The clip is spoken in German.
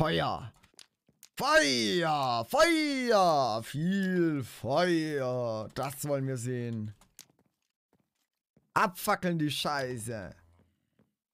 Feuer. Feuer, Feuer, viel Feuer. Das wollen wir sehen. Abfackeln die Scheiße.